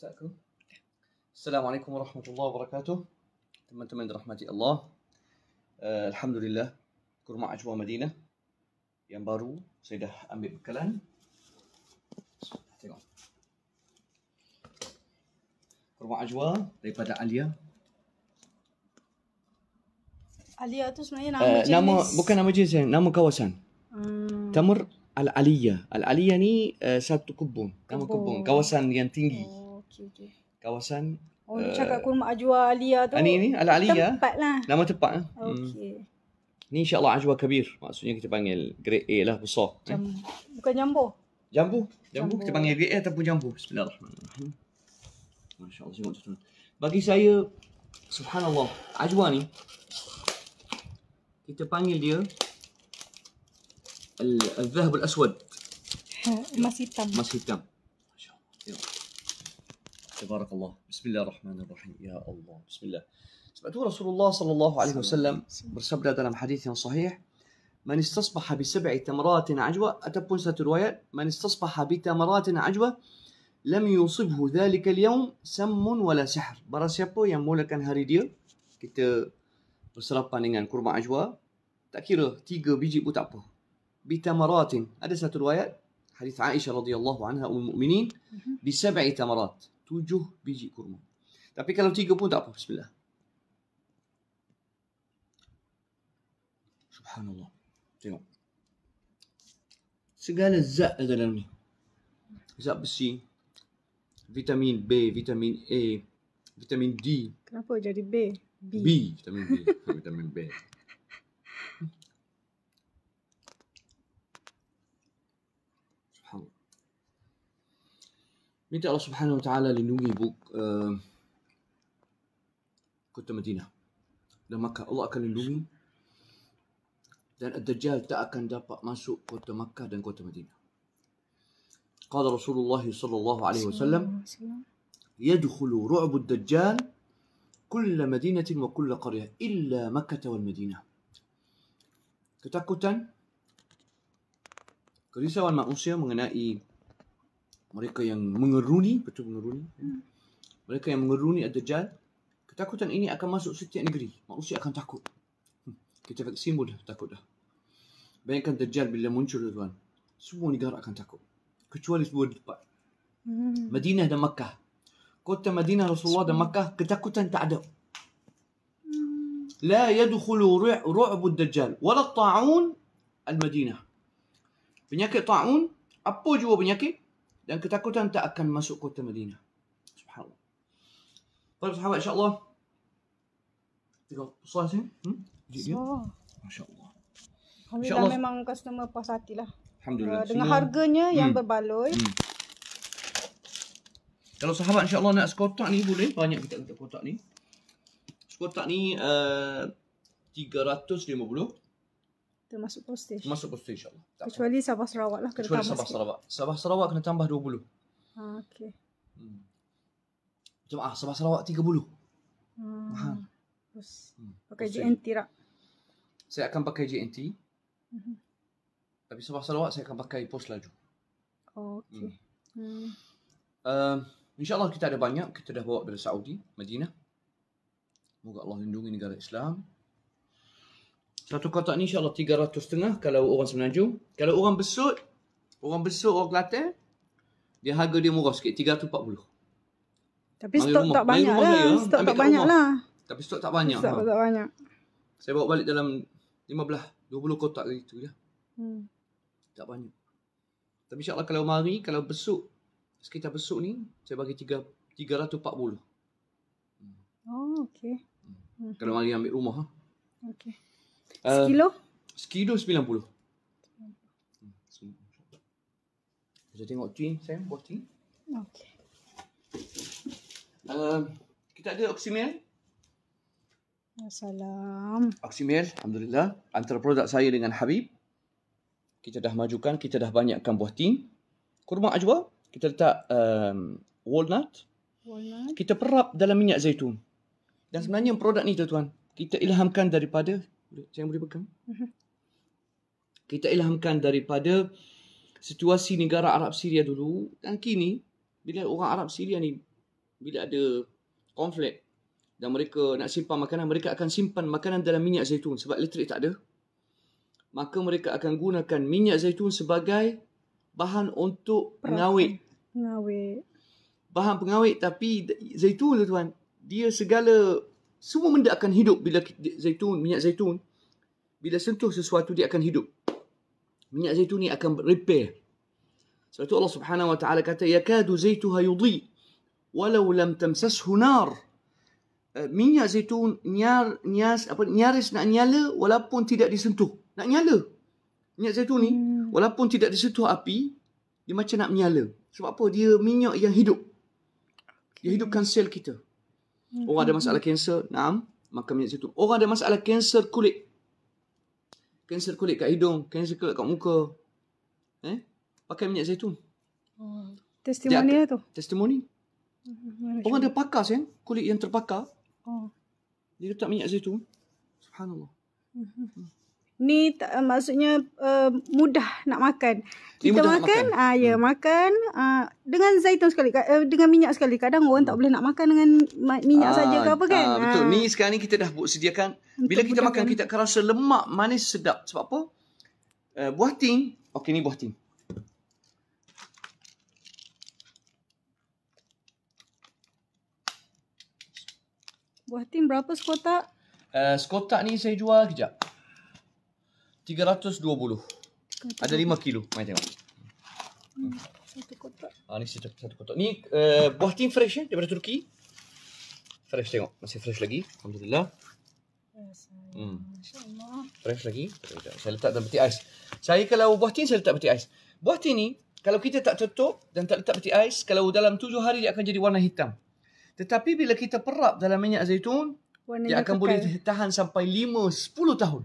start aku. Assalamualaikum warahmatullahi wabarakatuh. Teman-teman dirahmati Allah. Uh, Alhamdulillah. Kurma Ajwa Madinah. Yang baru saya dah ambil bekalan. Tengok. Kurma Ajwa daripada Alia. Alia tu sebenarnya eh, nama uh, jenis. Nama, bukan nama jenis. Nama kawasan. Hmm. Tamar Al-Aliyah. Al-Aliyah ni uh, satu kebun. Nama kebun. Kawasan yang tinggi. Hmm okay. kawasan Oh, uh, cakap kurma Ajwa Alia tu. Ini ah, ni Al Alia. Ya. Tempat lah. Nama tempat lah. Hmm. Okey. Hmm. Ni insya-Allah Ajwa Kabir. Maksudnya kita panggil grade A lah besar. eh. Bukan jambu. jambu. Jambu. kita panggil grade A ataupun jambu. Bismillahirrahmanirrahim. Masya-Allah sangat tu. Bagi saya subhanallah Ajwa ni kita panggil dia al-zahab al-aswad. Mas hitam. Mas hitam. تبارك الله بسم الله الرحمن الرحيم يا الله بسم الله سمعت رسول الله صلى الله عليه وسلم برسبنا دلم حديث صحيح من استصبح بسبع تمرات عجوة أتبون رواية من استصبح بتمرات عجوة لم يصبه ذلك اليوم سم ولا سحر برا سيبو يا مولك هاري دير كت بسرابا نيغان كربا عجوة تأكيرو تيغ بيجي بوتابو بتمرات هذا ساتر حديث عائشة رضي الله عنها أم المؤمنين بسبع تمرات tujuh biji kurma. Tapi kalau tiga pun tak apa. Bismillah. Subhanallah. Tengok. Segala zat ada dalam ni. Zat besi. Vitamin B, vitamin A, vitamin D. Kenapa jadi B? B. B vitamin B. vitamin B. Subhanallah. متى الله سبحانه وتعالى لنومي بوك آه، كنت مدينة لما كان الله أكل لنومي dan الدجال tak akan dapat masuk kota Makkah dan kota Madinah. قال رسول الله صلى الله عليه وسلم يدخل رعب الدجال كل مدينة وكل قرية إلا مكة والمدينة ketakutan كريسة manusia مغنائي mereka yang mengeruni betul mengeruni hmm. mereka yang mengeruni ad-dajjal ketakutan ini akan masuk setiap negeri manusia akan takut hmm. kita vaksin pun dah takut dah bayangkan dajjal bila muncul tuan semua negara akan takut kecuali sebuah tempat hmm. Madinah dan Makkah kota Madinah Rasulullah dan Makkah ketakutan tak ada لا يدخل رعب الدجال ولا الطاعون المدينة penyakit طاعون apa jua penyakit dan ketakutan tak akan masuk kota Medina. Subhanallah. Para sahabat insya-Allah. Tiga puasa sini. Hmm? Masya-Allah. Kami dah memang customer puas hatilah. Alhamdulillah. Eh, dengan harganya hmm. yang berbaloi. Hmm. Kalau sahabat insya-Allah nak sekotak ni boleh. Banyak kita kita kotak ni. Sekotak ni eh, uh, 350 termasuk postage. Termasuk postage insya-Allah. Kecuali apa. Sabah Sarawak lah kena Kecuali tambah. Kecuali Sabah sikit. Sarawak. Sabah Sarawak kena tambah 20. Ha ah, okey. Hmm. Cuma ah Sabah Sarawak 30. Ha. Hmm. Terus hmm. pakai GNT tak? Saya akan pakai GNT. Mm mm Tapi Sabah Sarawak saya akan pakai post laju. Oh, okey. Hmm. hmm. Um, InsyaAllah kita ada banyak. Kita dah bawa dari Saudi, Madinah. Moga Allah lindungi negara Islam. Satu kotak ni insyaAllah tiga ratus setengah kalau orang semenanjung. Kalau orang besut, orang besut, orang kelatan, dia harga dia murah sikit, tiga ratus empat puluh. Tapi stok tak Mari banyak lah. stok tak banyak lah. Tapi stok tak banyak. Stok tak banyak. Saya bawa balik dalam lima belah, dua puluh kotak lagi tu je. Ya. Hmm. Tak banyak. Tapi insyaAllah kalau mari, kalau besuk, sekitar besuk ni, saya bagi tiga, tiga ratus empat puluh. Oh, okay. Hmm. Kalau mari ambil rumah. Ha. Okay. Eh, sekilo? Sekilo sembilan puluh. Kita hmm. tengok cuing, Sam. Buah cuing. Okay. Um, eh, kita ada oksimil. Assalam. Oksimil, Alhamdulillah. Antara produk saya dengan Habib. Kita dah majukan, kita dah banyakkan buah ting. Kurma ajwa, kita letak um, walnut. walnut. Kita perap dalam minyak zaitun. Dan sebenarnya produk ni, tu tuan kita ilhamkan daripada saya boleh pegang? Mhm. Kita ilhamkan daripada situasi negara Arab Syria dulu dan kini bila orang Arab Syria ni bila ada konflik dan mereka nak simpan makanan mereka akan simpan makanan dalam minyak zaitun sebab elektrik tak ada maka mereka akan gunakan minyak zaitun sebagai bahan untuk pengawet pengawet bahan pengawet tapi zaitun lah tuan dia segala semua benda akan hidup bila zaitun minyak zaitun bila sentuh sesuatu dia akan hidup minyak zaitun ni akan repair sebab tu Allah Subhanahu wa taala kata yakadu zaituha yudhi walau lam tamsashu nar eh, minyak zaitun nyar nyas apa nyaris nak nyala walaupun tidak disentuh nak nyala minyak zaitun ni hmm. walaupun tidak disentuh api dia macam nak menyala sebab apa dia minyak yang hidup dia hidupkan sel kita Orang ada masalah hmm, kanser, naam, makan minyak zaitun. Orang ada masalah kanser kulit. Kanser kulit kat hidung, kanser kulit kat muka. Eh? Pakai minyak zaitun. Oh. Testimoni lah tu. Testimoni. Hmm, Orang ada pakar sen, kulit yang terpakar. Oh. Dia letak minyak zaitun. Subhanallah. Mm-hmm ni tak, eh, maksudnya uh, mudah nak makan. Kita makan, makan. Ah, ya hmm. makan ah, dengan zaitun sekali uh, dengan minyak sekali. Kadang orang hmm. tak boleh nak makan dengan minyak saja ke ah, apa kan? Ah, betul. Ah. Ni sekarang ni kita dah buat sediakan bila kita makan kita akan rasa lemak, manis, sedap. Sebab apa? Uh, buah tin. Okey ni buah tin. Buah tin berapa sekotak? Uh, sekotak ni saya jual kejap. 320. Ada 5 kilo. Mari tengok. Satu kotak. Ah ni satu, satu kotak. Ni uh, buah tim fresh eh daripada Turki. Fresh tengok. Masih fresh lagi. Alhamdulillah. Hmm. Fresh lagi. Saya letak dalam peti ais. Saya kalau buah tim saya letak peti ais. Buah tin ni kalau kita tak tutup dan tak letak peti ais, kalau dalam tujuh hari dia akan jadi warna hitam. Tetapi bila kita perap dalam minyak zaitun, Warnanya dia akan kekal. boleh tahan sampai lima, sepuluh tahun.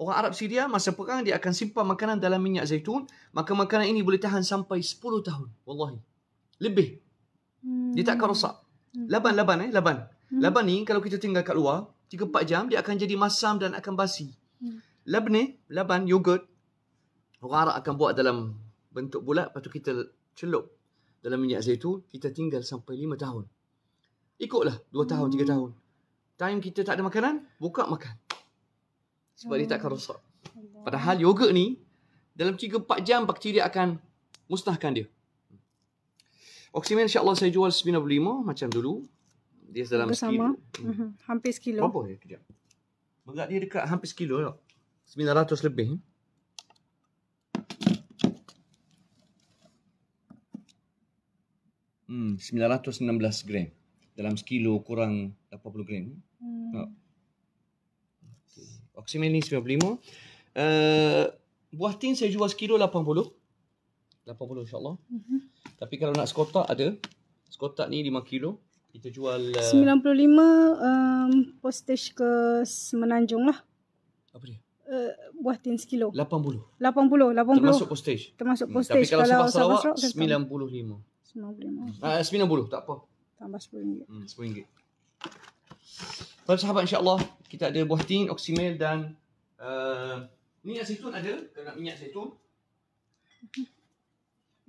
Orang Arab Syria masa perang dia akan simpan makanan dalam minyak zaitun. Maka makanan ini boleh tahan sampai 10 tahun. Wallahi. Lebih. Hmm. Dia tak akan rosak. Hmm. Laban-laban hmm. eh. Laban. Hmm. Laban ni kalau kita tinggal kat luar. 3-4 jam dia akan jadi masam dan akan basi. Hmm. Laban ni. Laban, yogurt. Orang Arab akan buat dalam bentuk bulat. Lepas tu kita celup dalam minyak zaitun. Kita tinggal sampai 5 tahun. Ikutlah 2 tahun, hmm. 3 tahun. Time kita tak ada makanan. Buka makan sebab hmm. dia tak akan rosak. Padahal yoga ni dalam 3 4 jam bakteria akan musnahkan dia. Oksimen insya-Allah saya jual 95 macam dulu. Dia dalam sekilo. Mhm. Hmm. Hampir sekilo. Berapa ya kejap. Berat dia dekat hampir sekilo tak? 900 lebih. Hmm, 916 gram. Dalam sekilo kurang 80 gram. Hmm. Oh. Okay. Oksimen ni 95. Uh, eh, buah tin saya jual sekilo 80. 80 insyaAllah. Uh-huh. Tapi kalau nak sekotak ada. Sekotak ni 5 kilo. Kita jual... Uh, 95 um, postage ke Semenanjung lah. Apa dia? Uh, buah tin sekilo 80 80 80 termasuk postage termasuk postage hmm, hmm tapi kalau, kalau Sabah Sarawak, Sabah Sarawak 95 95 uh, 90 tak apa tambah 10 ringgit hmm, 10 ringgit para sahabat insyaallah kita ada buah tin, oksimel dan uh, minyak zaitun ada kerana minyak zaitun.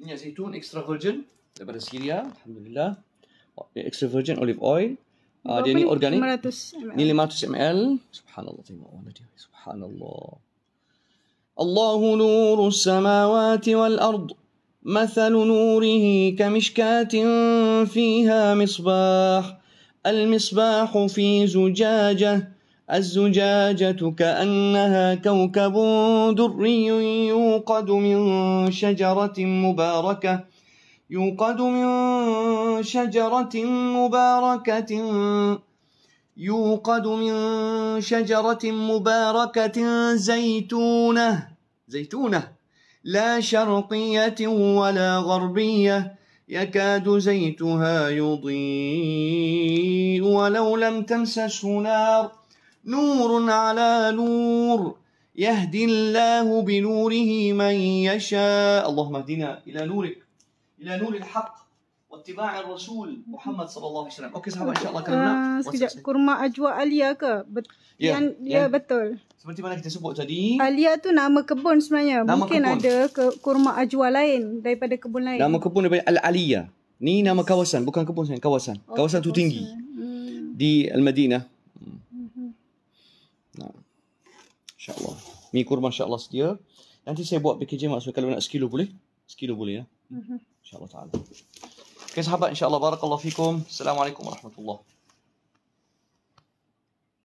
Minyak zaitun extra virgin daripada Syria, alhamdulillah. Extra virgin olive oil. Uh, dia ni organik. Ni 500 ml. Subhanallah tengok warna dia. Subhanallah. الله نور السماوات والأرض مثل نوره كمشكاة فيها مصباح المصباح في زجاجه الزجاجة كأنها كوكب دري يوقد من شجرة مباركة يوقد من شجرة مباركة يوقد من شجرة مباركة زيتونة زيتونة لا شرقية ولا غربية يكاد زيتها يضيء ولو لم تمسسه نار نور على نور يهدي الله بنوره من يشاء اللهم اهدنا إلى نورك إلى نور الحق واتباع الرسول محمد صلى الله عليه وسلم. اوكي صحابه ان شاء الله كلامنا sekejap كرما اجواء اليا ك Bet yeah, yang Seperti mana kita sebut tadi. Alia tu nama kebun sebenarnya. Nama Mungkin kebun. ada ke, kurma ajwa lain daripada kebun lain. Nama kebun daripada Al-Alia. Ni nama kawasan, bukan kebun sebenarnya kawasan. Oh, kawasan, kawasan. tu tinggi. Hmm. Di Al-Madinah InsyaAllah. Mi kurma insyaAllah sedia. Nanti saya buat packaging maksudnya kalau nak sekilo boleh. Sekilo boleh ya. Mhm. InsyaAllah ta'ala. Okay sahabat insyaAllah. Barakallahu fikum. Assalamualaikum warahmatullahi wabarakatuh.